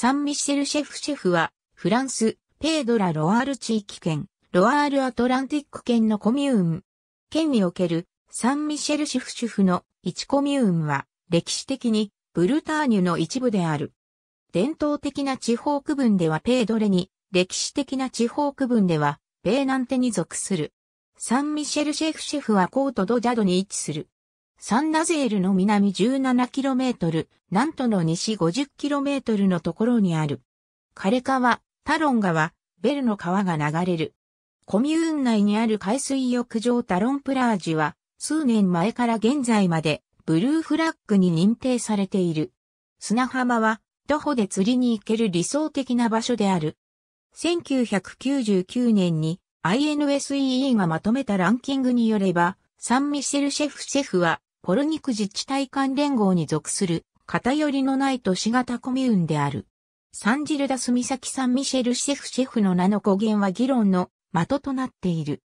サン・ミシェル・シェフシェフは、フランス、ペードラ・ロアール地域圏、ロアール・アトランティック圏のコミューン。県におけるサン・ミシェル・シェフシェフの1コミューンは、歴史的にブルターニュの一部である。伝統的な地方区分ではペードレに、歴史的な地方区分では、ベーナンテに属する。サン・ミシェル・シェフシェフはコート・ド・ジャドに位置する。サンナゼールの南 17km、南都の西 50km のところにある。カレ川、タロン川、ベルの川が流れる。コミューン内にある海水浴場タロンプラージュは、数年前から現在まで、ブルーフラッグに認定されている。砂浜は、徒歩で釣りに行ける理想的な場所である。1999年に INSEE がまとめたランキングによれば、サンミシェルシェフシェフはポルニク自治体間連合に属する、偏りのない都市型コミューンである。サンジルダスミサキ・ンミシェルシェフシェフの名の語源は議論の的となっている。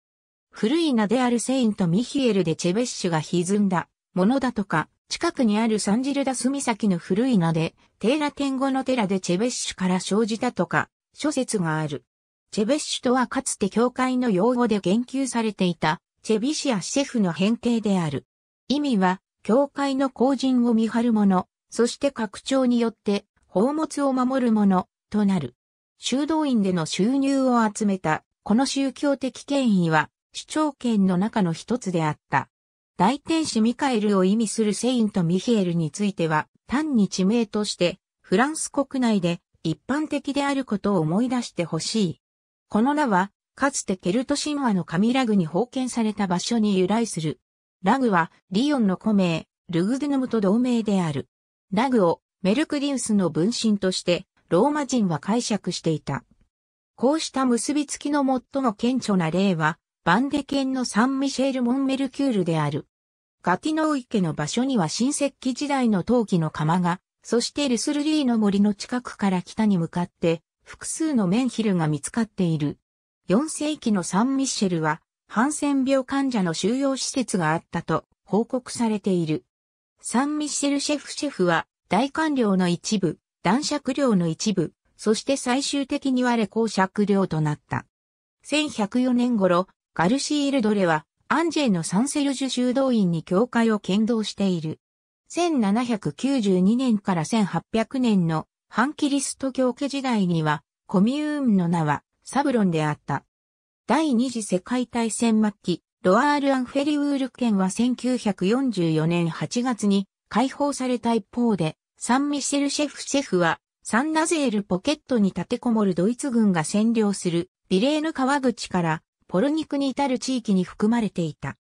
古い名であるセイント・ミヒエルでチェベッシュが歪んだものだとか、近くにあるサンジルダスミサキの古い名で、テーラ天語の寺でチェベッシュから生じたとか、諸説がある。チェベッシュとはかつて教会の用語で言及されていた、チェビシア・シェフの変形である。意味は、教会の後人を見張る者、そして拡張によって宝物を守る者となる。修道院での収入を集めた、この宗教的権威は、主張権の中の一つであった。大天使ミカエルを意味するセイント・ミヒエルについては、単に地名として、フランス国内で一般的であることを思い出してほしい。この名は、かつてケルト神話の神ラグに封建された場所に由来する。ラグはリオンの古名、ルグデヌムと同名である。ラグをメルクリウスの分身としてローマ人は解釈していた。こうした結びつきの最も顕著な例は、バンデケンのサンミシェル・モンメルキュールである。ガティノウ池の場所には新石器時代の陶器の釜が、そしてルスルリーの森の近くから北に向かって、複数のメンヒルが見つかっている。4世紀のサンミシェルは、ハンセン病患者の収容施設があったと報告されている。サン・ミシェル・シェフシェフは、大官僚の一部、男爵領の一部、そして最終的に我公爵領となった。1104年頃、ガルシー・ルドレは、アンジェのサンセルジュ修道院に教会を剣道している。1792年から1800年のハンキリスト教家時代には、コミューンの名はサブロンであった。第二次世界大戦末期、ロアール・アンフェリウール県は1944年8月に解放された一方で、サン・ミシェル・シェフ・シェフは、サン・ナゼールポケットに立てこもるドイツ軍が占領するビレーヌ川口からポルニクに至る地域に含まれていた。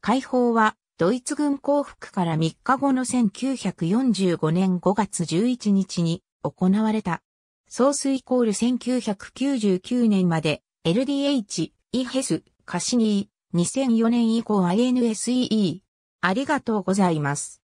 解放はドイツ軍降伏から3日後の1945年5月11日に行われた。総水イコール1999年まで LDH、イヘス、カシニー、2004年以降 i n s e e ありがとうございます。